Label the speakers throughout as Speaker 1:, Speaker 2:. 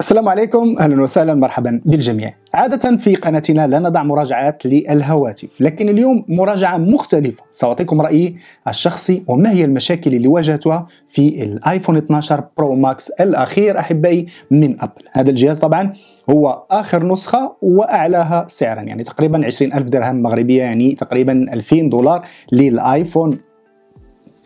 Speaker 1: السلام عليكم اهلا وسهلا مرحبا بالجميع عادة في قناتنا لا نضع مراجعات للهواتف لكن اليوم مراجعة مختلفة سأعطيكم رأيي الشخصي وما هي المشاكل اللي واجهتها في الايفون 12 برو ماكس الأخير أحبائي من أبل هذا الجهاز طبعا هو آخر نسخة وأعلاها سعرا يعني تقريبا 20 ألف درهم مغربية يعني تقريبا 2000 دولار للآيفون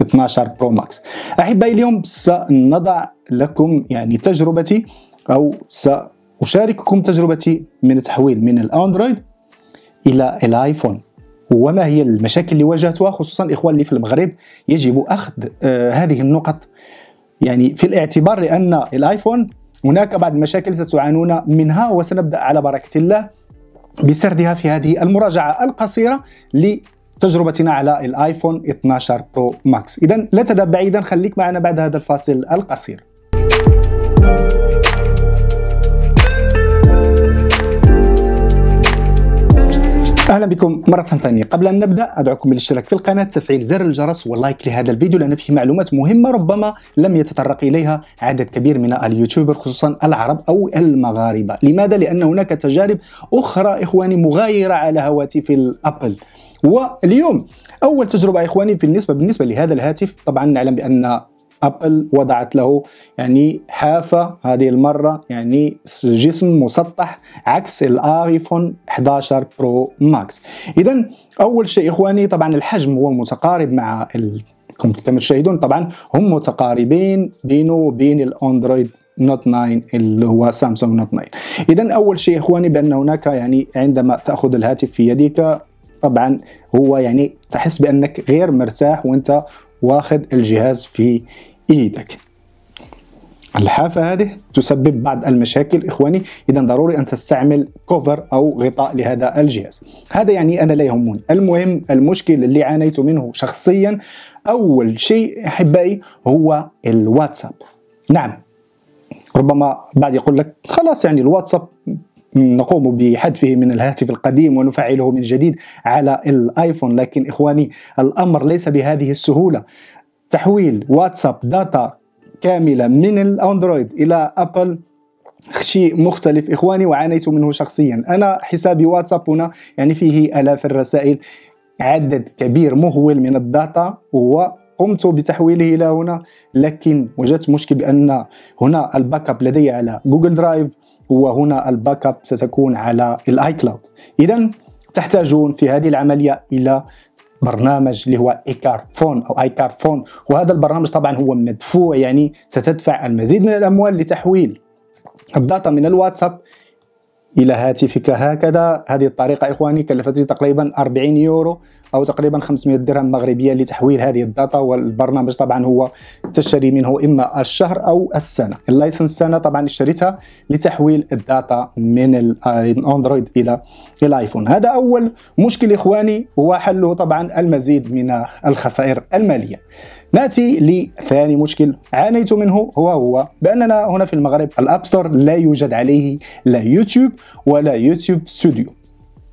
Speaker 1: 12 برو ماكس أحبائي اليوم سنضع لكم يعني تجربتي أو سأشارككم تجربتي من التحويل من الأندرويد إلى الآيفون وما هي المشاكل اللي واجهتها خصوصا الإخوان اللي في المغرب يجب أخذ آه هذه النقط يعني في الاعتبار لأن الآيفون هناك بعض المشاكل ستعانون منها وسنبدأ على بركة الله بسردها في هذه المراجعة القصيرة لتجربتنا على الآيفون 12 برو ماكس إذا لا تذهب بعيدا خليك معنا بعد هذا الفاصل القصير اهلا بكم مره ثانيه قبل ان نبدا ادعوكم بالاشتراك في القناه تفعيل زر الجرس واللايك لهذا الفيديو لان فيه معلومات مهمه ربما لم يتطرق اليها عدد كبير من اليوتيوبر خصوصا العرب او المغاربه لماذا لان هناك تجارب اخرى اخواني مغايره على هواتف الابل واليوم اول تجربه اخواني بالنسبه بالنسبه لهذا الهاتف طبعا نعلم بان ابل وضعت له يعني حافه هذه المره يعني جسم مسطح عكس الايفون 11 برو ماكس اذا اول شيء اخواني طبعا الحجم هو متقارب مع ال... كما تشاهدون طبعا هم متقاربين بينه وبين الاندرويد نوت 9 اللي هو سامسونج نوت 9 اذا اول شيء اخواني بان هناك يعني عندما تاخذ الهاتف في يدك طبعا هو يعني تحس بانك غير مرتاح وانت واخذ الجهاز في ايدك الحافه هذه تسبب بعض المشاكل اخواني اذا ضروري ان تستعمل كوفر او غطاء لهذا الجهاز هذا يعني انا لا يهمني المهم المشكل اللي عانيت منه شخصيا اول شيء احبائي هو الواتساب نعم ربما بعد يقول لك خلاص يعني الواتساب نقوم بحذفه من الهاتف القديم ونفعله من جديد على الايفون لكن اخواني الامر ليس بهذه السهوله تحويل واتساب داتا كاملة من الاندرويد الى ابل شيء مختلف اخواني وعانيت منه شخصيا انا حسابي واتساب هنا يعني فيه الاف الرسائل عدد كبير مهول من الداتا وقمت بتحويله الى هنا لكن وجدت مشكل بان هنا الباك اب لدي على جوجل درايف وهنا الباك اب ستكون على الاي كلاود اذا تحتاجون في هذه العمليه الى برنامج اللي هو ايكار فون او ايكار فون وهذا البرنامج طبعا هو مدفوع يعني ستدفع المزيد من الاموال لتحويل الداتا من الواتساب الى هاتفك هكذا هذه الطريقه اخواني كلفتني تقريبا 40 يورو او تقريبا 500 درهم مغربيه لتحويل هذه الداتا والبرنامج طبعا هو تشتري منه اما الشهر او السنه اللايسنس سنه طبعا اشتريتها لتحويل الداتا من الاندرويد آه، الى الايفون هذا اول مشكل اخواني وحله طبعا المزيد من الخسائر الماليه ناتي لثاني مشكل عانيت منه هو هو بأننا هنا في المغرب الأب ستور لا يوجد عليه لا يوتيوب ولا يوتيوب ستوديو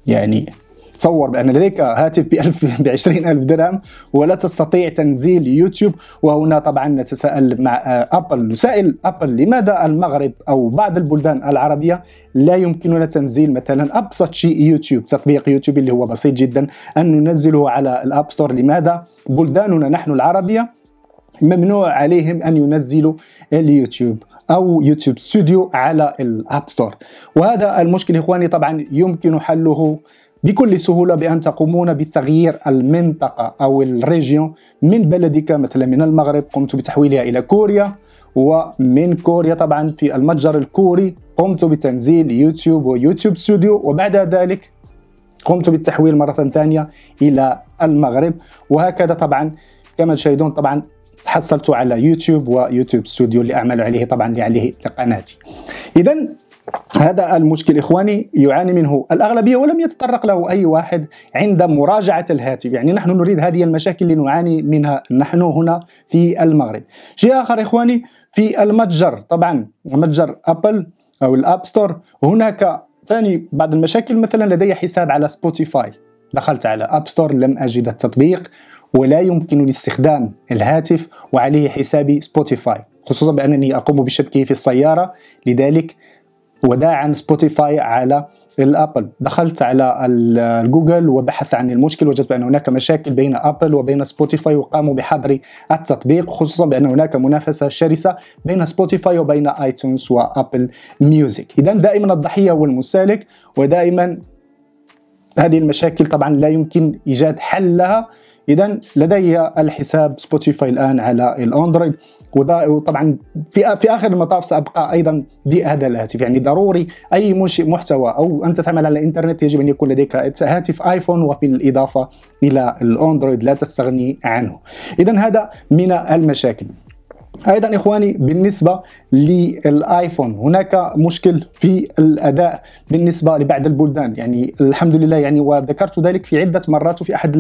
Speaker 1: يعني تصور بأن لديك هاتف ب ب 20000 درهم ولا تستطيع تنزيل يوتيوب وهنا طبعا نتساءل مع آه، أبل نسائل أبل لماذا المغرب أو بعض البلدان العربية لا يمكننا تنزيل مثلا أبسط شيء يوتيوب تطبيق يوتيوب اللي هو بسيط جدا أن ننزله على الأب ستور لماذا بلداننا نحن العربية ممنوع عليهم ان ينزلوا اليوتيوب او يوتيوب ستوديو على الاب ستور وهذا المشكل اخواني طبعا يمكن حله بكل سهولة بأن تقومون بتغيير المنطقة أو الريجيون من بلدك مثلا من المغرب قمت بتحويلها إلى كوريا ومن كوريا طبعا في المتجر الكوري قمت بتنزيل يوتيوب ويوتيوب ستوديو وبعد ذلك قمت بالتحويل مرة ثانية إلى المغرب وهكذا طبعا كما تشاهدون طبعا تحصلت على يوتيوب ويوتيوب ستوديو اللي أعمل عليه طبعا عليه لقناتي إذا هذا المشكل اخواني يعاني منه الاغلبيه ولم يتطرق له اي واحد عند مراجعه الهاتف، يعني نحن نريد هذه المشاكل اللي نعاني منها نحن هنا في المغرب. شيء اخر اخواني في المتجر، طبعا متجر ابل او الاب ستور هناك ثاني بعض المشاكل مثلا لدي حساب على سبوتيفاي، دخلت على اب ستور لم اجد التطبيق ولا يمكنني استخدام الهاتف وعليه حسابي سبوتيفاي، خصوصا بانني اقوم بشبكه في السياره، لذلك وداع سبوتيفاي على الابل دخلت على الجوجل وبحثت عن المشكل وجدت بان هناك مشاكل بين ابل وبين سبوتيفاي وقاموا بحظر التطبيق خصوصا بان هناك منافسه شرسه بين سبوتيفاي وبين ايتونز وابل ميوزك اذا دائما الضحيه هو المسالك ودائما هذه المشاكل طبعا لا يمكن ايجاد حل لها اذا لدي الحساب سبوتيفاي الان على الاندرويد وطبعا في في اخر المطاف سابقى ايضا بهذا الهاتف يعني ضروري اي منشئ محتوى او انت تعمل على الانترنت يجب ان يكون لديك هاتف ايفون وبالاضافه الى الاندرويد لا تستغني عنه اذا هذا من المشاكل ايضا اخواني بالنسبه للايفون هناك مشكل في الاداء بالنسبه لبعض البلدان يعني الحمد لله يعني وذكرت ذلك في عده مرات في احد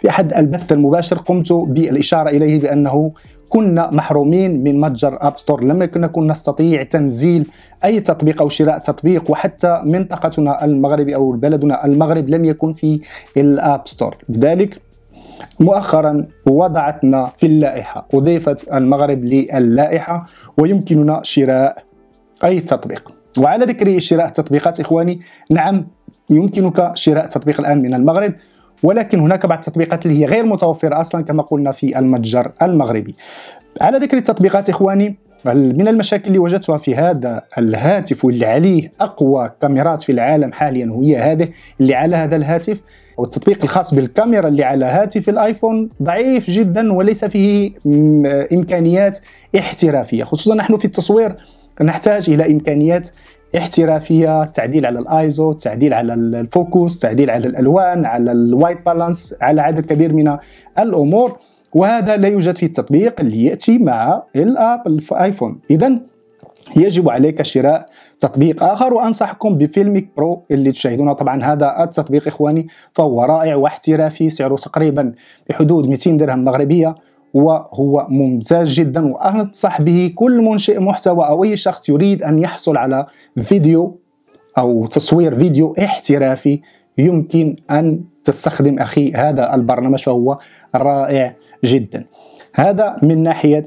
Speaker 1: في احد البث المباشر قمت بالاشاره اليه بانه كنا محرومين من متجر اب ستور لم نكن نستطيع تنزيل اي تطبيق او شراء تطبيق وحتى منطقتنا المغرب او بلدنا المغرب لم يكن في الاب ستور لذلك مؤخرا وضعتنا في اللائحة أضيفت المغرب للائحة ويمكننا شراء أي تطبيق وعلى ذكر شراء التطبيقات إخواني نعم يمكنك شراء تطبيق الآن من المغرب ولكن هناك بعض التطبيقات اللي هي غير متوفرة أصلا كما قلنا في المتجر المغربي على ذكر التطبيقات إخواني من المشاكل اللي وجدتها في هذا الهاتف واللي عليه أقوى كاميرات في العالم حاليا وهي هذه اللي على هذا الهاتف والتطبيق الخاص بالكاميرا اللي على هاتف الايفون ضعيف جدا وليس فيه امكانيات احترافيه خصوصا نحن في التصوير نحتاج الى امكانيات احترافيه تعديل على الايزو تعديل على الفوكس تعديل على الالوان على الوايت بالانس على عدد كبير من الامور وهذا لا يوجد في التطبيق اللي ياتي مع الاب الايفون اذا يجب عليك شراء تطبيق آخر وأنصحكم بفيلمك برو اللي تشاهدونه طبعا هذا التطبيق إخواني فهو رائع واحترافي سعره تقريبا بحدود 200 درهم مغربية وهو ممتاز جدا وأنصح به كل منشئ محتوى أو أي شخص يريد أن يحصل على فيديو أو تصوير فيديو احترافي يمكن أن تستخدم أخي هذا البرنامج فهو رائع جدا هذا من ناحية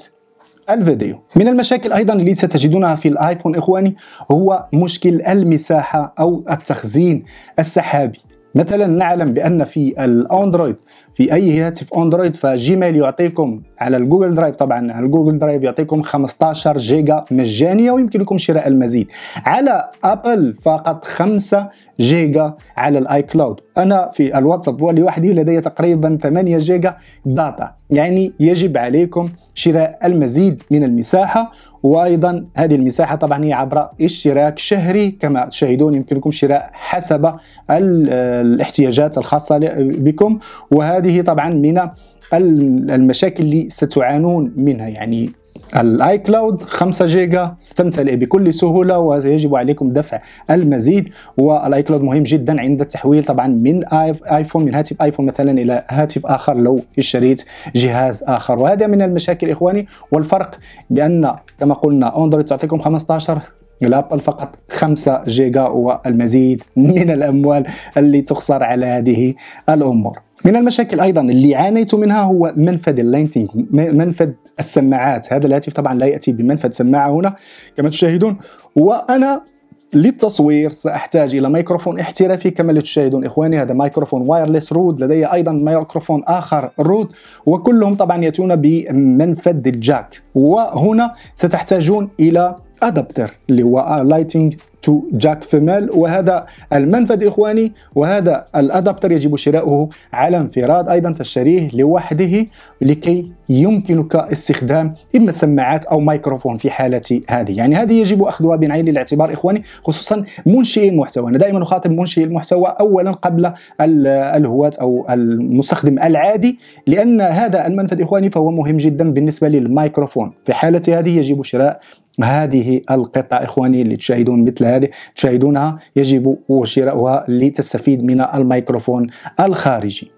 Speaker 1: الفيديو من المشاكل أيضا اللي ستجدونها في الآيفون إخواني هو مشكل المساحة أو التخزين السحابي مثلا نعلم بأن في الأندرويد في اي هاتف اندرويد فجيميل يعطيكم على الجوجل درايف طبعا على الجوجل درايف يعطيكم 15 جيجا مجانيه ويمكنكم شراء المزيد على ابل فقط 5 جيجا على الاي كلاود انا في الواتساب لوحدي لدي تقريبا 8 جيجا داتا يعني يجب عليكم شراء المزيد من المساحه وايضا هذه المساحه طبعا هي عبر اشتراك شهري كما تشاهدون يمكنكم شراء حسب الاحتياجات الخاصه بكم وهذا هذه طبعا من المشاكل اللي ستعانون منها يعني الاي كلاود 5 جيجا ستمتلئ بكل سهوله ويجب عليكم دفع المزيد والاي كلاود مهم جدا عند التحويل طبعا من ايفون من هاتف ايفون مثلا الى هاتف اخر لو اشتريت جهاز اخر وهذا من المشاكل اخواني والفرق بان كما قلنا اندرويد تعطيكم 15 لابل فقط 5 جيجا والمزيد من الأموال اللي تخسر على هذه الأمور من المشاكل أيضا اللي عانيت منها هو منفذ اللينتينج منفذ السماعات هذا الهاتف طبعا لا يأتي بمنفذ سماعة هنا كما تشاهدون وأنا للتصوير سأحتاج إلى ميكروفون احترافي كما اللي تشاهدون إخواني هذا ميكروفون وايرلس رود لدي أيضا ميكروفون آخر رود وكلهم طبعا يأتون بمنفذ الجاك وهنا ستحتاجون إلى ادابتر اللي هو لايتنج آه، تو جاك فيميل وهذا المنفذ إخواني وهذا الأدابتر يجب شراؤه على انفراد أيضا تشتريه لوحده لكي يمكنك استخدام إما سماعات أو مايكروفون في حالة هذه يعني هذه يجب أخذها بعين الاعتبار إخواني خصوصا منشئي المحتوى أنا دائما أخاطب منشئي المحتوى أولا قبل الهواة أو المستخدم العادي لأن هذا المنفذ إخواني فهو مهم جدا بالنسبة للمايكروفون في حالة هذه يجب شراء هذه القطع إخواني اللي تشاهدون مثل هذه تشاهدونها يجب شراؤها لتستفيد من الميكروفون الخارجي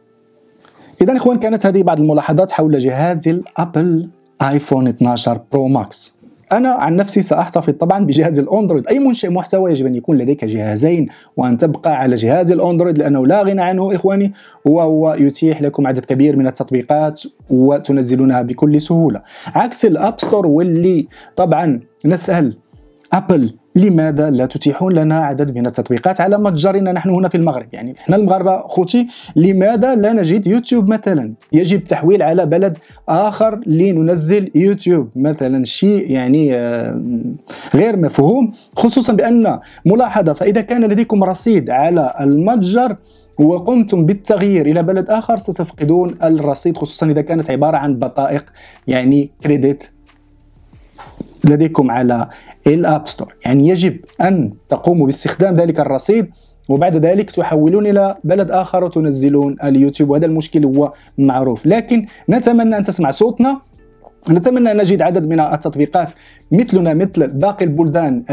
Speaker 1: إذا إخوان كانت هذه بعض الملاحظات حول جهاز الأبل آيفون 12 برو ماكس أنا عن نفسي سأحتفظ طبعا بجهاز الأندرويد أي منشئ محتوى يجب أن يكون لديك جهازين وأن تبقى على جهاز الأندرويد لأنه لا غنى عنه إخواني وهو يتيح لكم عدد كبير من التطبيقات وتنزلونها بكل سهولة عكس الأب ستور واللي طبعا نسأل أبل لماذا لا تتيحون لنا عدد من التطبيقات على متجرنا نحن هنا في المغرب يعني احنا المغاربه خوتي لماذا لا نجد يوتيوب مثلا يجب تحويل على بلد اخر لننزل يوتيوب مثلا شيء يعني آه، غير مفهوم خصوصا بان ملاحظه فاذا كان لديكم رصيد على المتجر وقمتم بالتغيير الى بلد اخر ستفقدون الرصيد خصوصا اذا كانت عباره عن بطائق يعني كريديت لديكم على الاب ستور يعني يجب ان تقوموا باستخدام ذلك الرصيد وبعد ذلك تحولون الى بلد اخر وتنزلون اليوتيوب وهذا المشكل هو معروف لكن نتمنى ان تسمع صوتنا نتمنى أن نجد عدد من التطبيقات مثلنا مثل باقي البلدان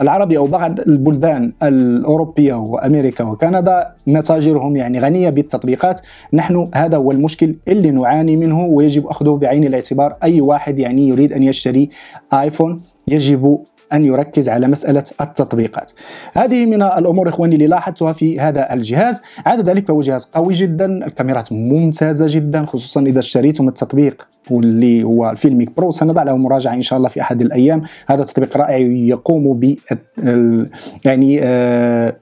Speaker 1: العربية أو بعض البلدان الأوروبية وأمريكا وكندا متاجرهم يعني غنية بالتطبيقات نحن هذا هو المشكل اللي نعاني منه ويجب أخذه بعين الاعتبار أي واحد يعني يريد أن يشتري آيفون يجب أن يركز على مسألة التطبيقات هذه من الأمور إخواني اللي لاحظتها في هذا الجهاز عدا ذلك فهو جهاز قوي جدا الكاميرات ممتازة جدا خصوصا إذا اشتريتم التطبيق واللي هو الفيلميك برو سنضع له مراجعه ان شاء الله في احد الايام هذا تطبيق رائع يقوم ب يعني آه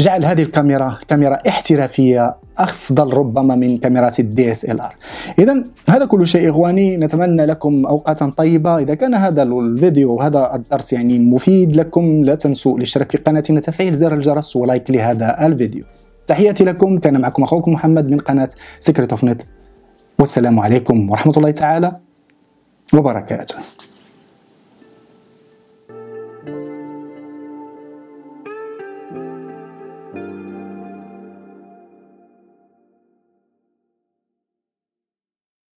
Speaker 1: جعل هذه الكاميرا كاميرا احترافية أفضل ربما من كاميرات الدي اس ال ار إذا هذا كل شيء إخواني نتمنى لكم أوقاتا طيبة إذا كان هذا الفيديو وهذا الدرس يعني مفيد لكم لا تنسوا الاشتراك في قناتنا تفعيل زر الجرس ولايك لهذا الفيديو تحياتي لكم كان معكم أخوكم محمد من قناة سيكريت اوف نت والسلام عليكم ورحمة الله تعالى وبركاته